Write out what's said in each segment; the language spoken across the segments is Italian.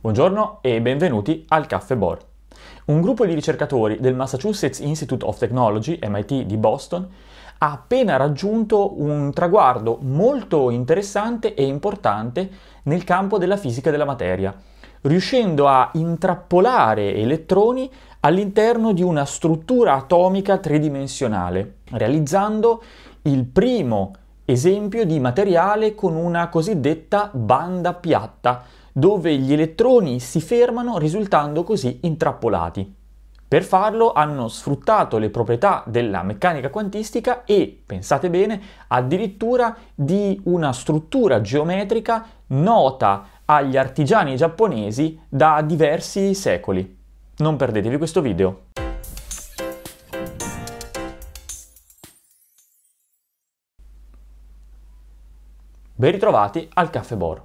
Buongiorno e benvenuti al Caffè Bor. Un gruppo di ricercatori del Massachusetts Institute of Technology, MIT di Boston, ha appena raggiunto un traguardo molto interessante e importante nel campo della fisica della materia, riuscendo a intrappolare elettroni all'interno di una struttura atomica tridimensionale, realizzando il primo esempio di materiale con una cosiddetta banda piatta, dove gli elettroni si fermano risultando così intrappolati. Per farlo hanno sfruttato le proprietà della meccanica quantistica e, pensate bene, addirittura di una struttura geometrica nota agli artigiani giapponesi da diversi secoli. Non perdetevi questo video. Ben ritrovati al Caffè Bor.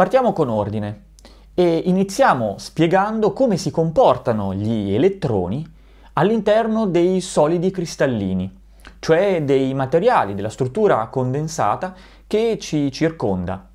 Partiamo con ordine e iniziamo spiegando come si comportano gli elettroni all'interno dei solidi cristallini, cioè dei materiali, della struttura condensata che ci circonda.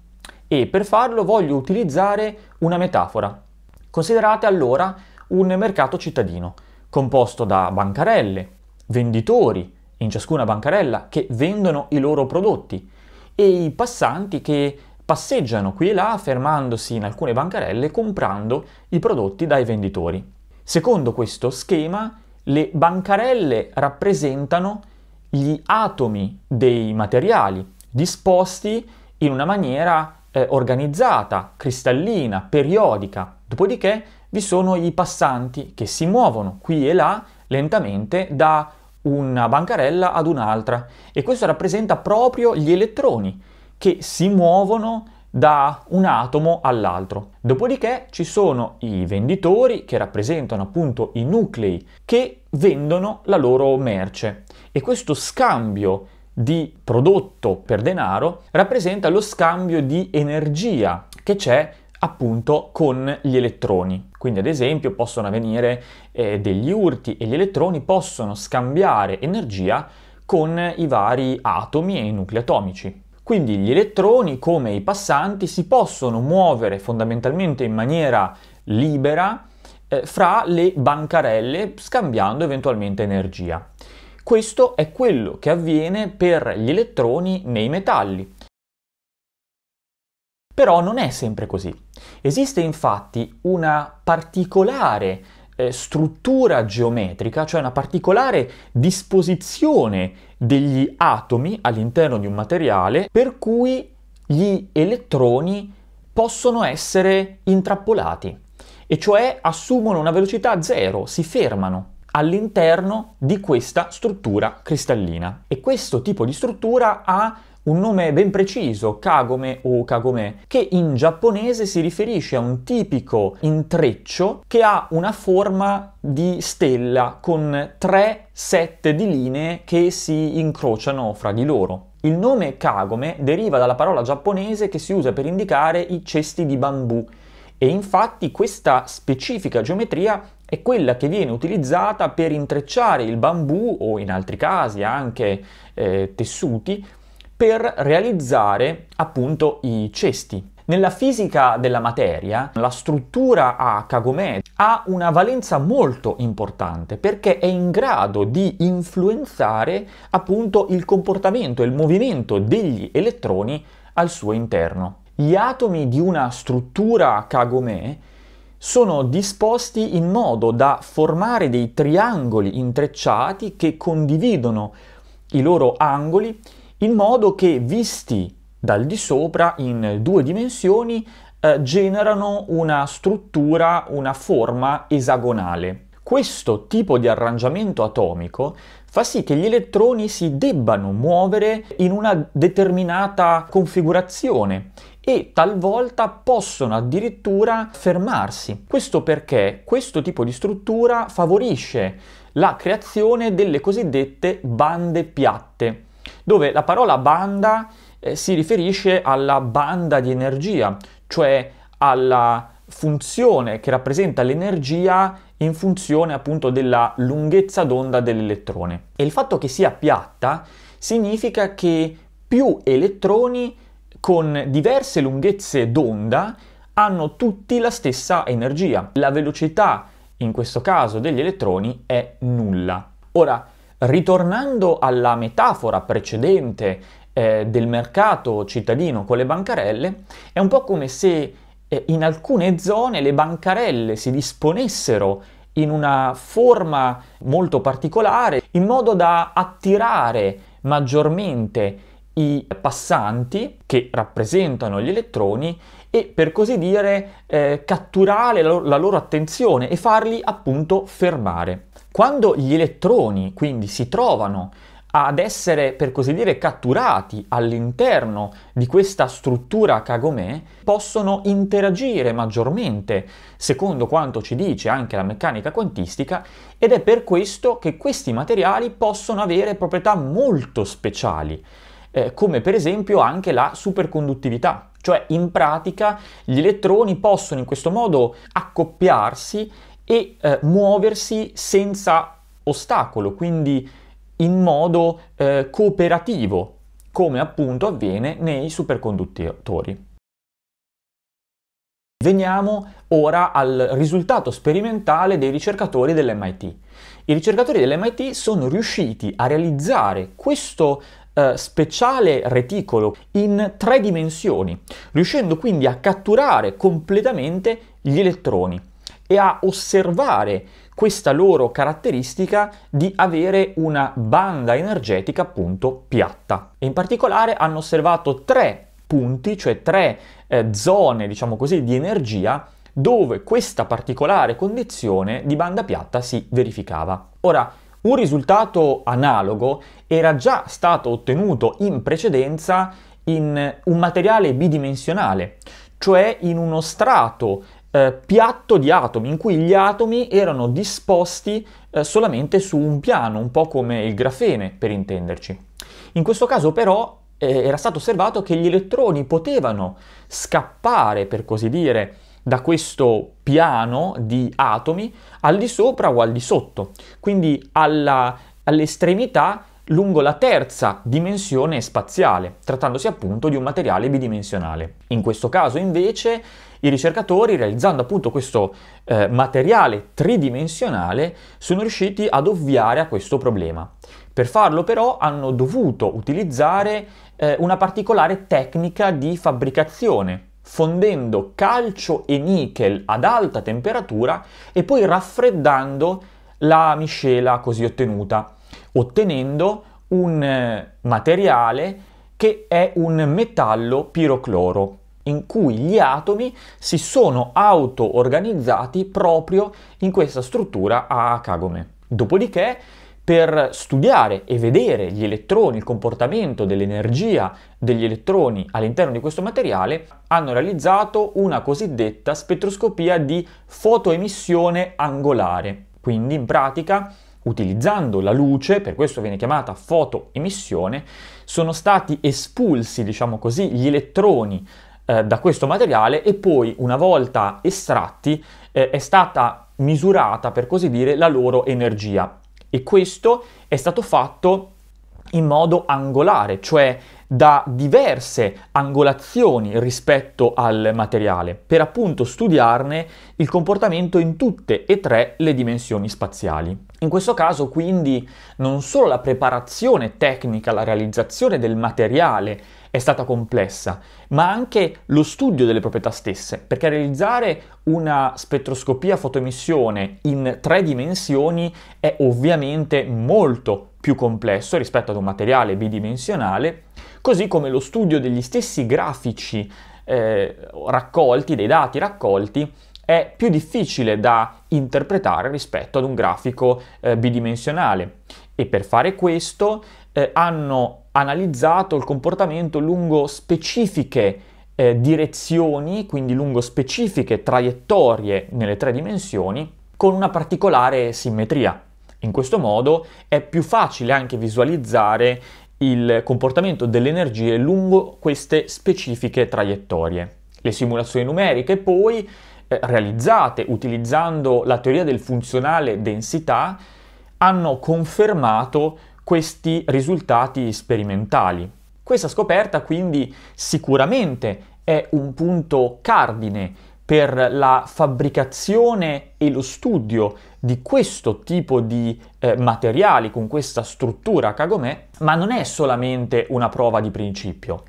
E per farlo voglio utilizzare una metafora. Considerate allora un mercato cittadino, composto da bancarelle, venditori in ciascuna bancarella che vendono i loro prodotti e i passanti che passeggiano qui e là fermandosi in alcune bancarelle comprando i prodotti dai venditori. Secondo questo schema, le bancarelle rappresentano gli atomi dei materiali disposti in una maniera eh, organizzata, cristallina, periodica. Dopodiché vi sono i passanti che si muovono qui e là lentamente da una bancarella ad un'altra e questo rappresenta proprio gli elettroni che si muovono da un atomo all'altro. Dopodiché ci sono i venditori che rappresentano appunto i nuclei che vendono la loro merce e questo scambio di prodotto per denaro rappresenta lo scambio di energia che c'è appunto con gli elettroni. Quindi ad esempio possono avvenire eh, degli urti e gli elettroni possono scambiare energia con i vari atomi e i nuclei atomici. Quindi gli elettroni, come i passanti, si possono muovere fondamentalmente in maniera libera eh, fra le bancarelle scambiando eventualmente energia. Questo è quello che avviene per gli elettroni nei metalli. Però non è sempre così. Esiste infatti una particolare eh, struttura geometrica, cioè una particolare disposizione degli atomi all'interno di un materiale per cui gli elettroni possono essere intrappolati, e cioè assumono una velocità zero, si fermano all'interno di questa struttura cristallina. E questo tipo di struttura ha un nome ben preciso, kagome o kagome, che in giapponese si riferisce a un tipico intreccio che ha una forma di stella con tre sette di linee che si incrociano fra di loro. Il nome kagome deriva dalla parola giapponese che si usa per indicare i cesti di bambù e infatti questa specifica geometria è quella che viene utilizzata per intrecciare il bambù o in altri casi anche eh, tessuti per realizzare appunto i cesti. Nella fisica della materia, la struttura a Kagome ha una valenza molto importante perché è in grado di influenzare appunto il comportamento e il movimento degli elettroni al suo interno. Gli atomi di una struttura a Kagome sono disposti in modo da formare dei triangoli intrecciati che condividono i loro angoli in modo che visti dal di sopra in due dimensioni eh, generano una struttura, una forma esagonale. Questo tipo di arrangiamento atomico fa sì che gli elettroni si debbano muovere in una determinata configurazione e talvolta possono addirittura fermarsi. Questo perché questo tipo di struttura favorisce la creazione delle cosiddette bande piatte dove la parola banda eh, si riferisce alla banda di energia, cioè alla funzione che rappresenta l'energia in funzione appunto della lunghezza d'onda dell'elettrone. E il fatto che sia piatta significa che più elettroni con diverse lunghezze d'onda hanno tutti la stessa energia. La velocità, in questo caso, degli elettroni è nulla. Ora, Ritornando alla metafora precedente eh, del mercato cittadino con le bancarelle, è un po' come se eh, in alcune zone le bancarelle si disponessero in una forma molto particolare in modo da attirare maggiormente i passanti che rappresentano gli elettroni e per così dire eh, catturare la loro, la loro attenzione e farli appunto fermare. Quando gli elettroni quindi si trovano ad essere, per così dire, catturati all'interno di questa struttura Kagome, possono interagire maggiormente, secondo quanto ci dice anche la meccanica quantistica, ed è per questo che questi materiali possono avere proprietà molto speciali, eh, come per esempio anche la superconduttività. Cioè in pratica gli elettroni possono in questo modo accoppiarsi e eh, muoversi senza ostacolo, quindi in modo eh, cooperativo, come appunto avviene nei superconduttori. Veniamo ora al risultato sperimentale dei ricercatori dell'MIT. I ricercatori dell'MIT sono riusciti a realizzare questo eh, speciale reticolo in tre dimensioni, riuscendo quindi a catturare completamente gli elettroni e a osservare questa loro caratteristica di avere una banda energetica appunto piatta. E in particolare hanno osservato tre punti, cioè tre eh, zone, diciamo così, di energia dove questa particolare condizione di banda piatta si verificava. Ora, un risultato analogo era già stato ottenuto in precedenza in un materiale bidimensionale, cioè in uno strato eh, piatto di atomi, in cui gli atomi erano disposti eh, solamente su un piano, un po' come il grafene per intenderci. In questo caso però eh, era stato osservato che gli elettroni potevano scappare, per così dire, da questo piano di atomi al di sopra o al di sotto, quindi alla, all'estremità lungo la terza dimensione spaziale, trattandosi appunto di un materiale bidimensionale. In questo caso invece i ricercatori, realizzando appunto questo eh, materiale tridimensionale, sono riusciti ad ovviare a questo problema. Per farlo però hanno dovuto utilizzare eh, una particolare tecnica di fabbricazione, fondendo calcio e nickel ad alta temperatura e poi raffreddando la miscela così ottenuta ottenendo un eh, materiale che è un metallo pirocloro in cui gli atomi si sono auto-organizzati proprio in questa struttura a Kagome. Dopodiché, per studiare e vedere gli elettroni, il comportamento dell'energia degli elettroni all'interno di questo materiale, hanno realizzato una cosiddetta spettroscopia di fotoemissione angolare. Quindi in pratica utilizzando la luce, per questo viene chiamata fotoemissione, sono stati espulsi, diciamo così, gli elettroni eh, da questo materiale e poi una volta estratti eh, è stata misurata, per così dire, la loro energia. E questo è stato fatto in modo angolare, cioè da diverse angolazioni rispetto al materiale, per appunto studiarne il comportamento in tutte e tre le dimensioni spaziali. In questo caso quindi non solo la preparazione tecnica, la realizzazione del materiale è stata complessa, ma anche lo studio delle proprietà stesse, perché realizzare una spettroscopia fotoemissione in tre dimensioni è ovviamente molto più complesso rispetto ad un materiale bidimensionale, così come lo studio degli stessi grafici eh, raccolti, dei dati raccolti, è più difficile da interpretare rispetto ad un grafico eh, bidimensionale e per fare questo eh, hanno analizzato il comportamento lungo specifiche eh, direzioni, quindi lungo specifiche traiettorie nelle tre dimensioni, con una particolare simmetria. In questo modo è più facile anche visualizzare il comportamento delle energie lungo queste specifiche traiettorie. Le simulazioni numeriche poi eh, realizzate utilizzando la teoria del funzionale densità hanno confermato questi risultati sperimentali. Questa scoperta quindi sicuramente è un punto cardine per la fabbricazione e lo studio di questo tipo di eh, materiali con questa struttura Kagome, ma non è solamente una prova di principio,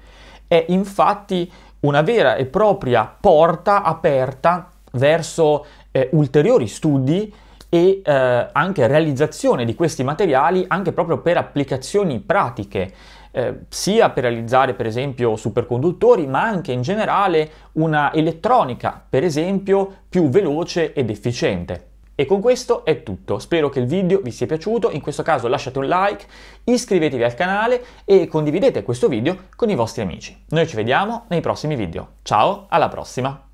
è infatti una vera e propria porta aperta verso eh, ulteriori studi e eh, anche realizzazione di questi materiali anche proprio per applicazioni pratiche eh, sia per realizzare per esempio superconduttori, ma anche in generale una elettronica, per esempio, più veloce ed efficiente. E con questo è tutto, spero che il video vi sia piaciuto, in questo caso lasciate un like, iscrivetevi al canale e condividete questo video con i vostri amici. Noi ci vediamo nei prossimi video, ciao, alla prossima!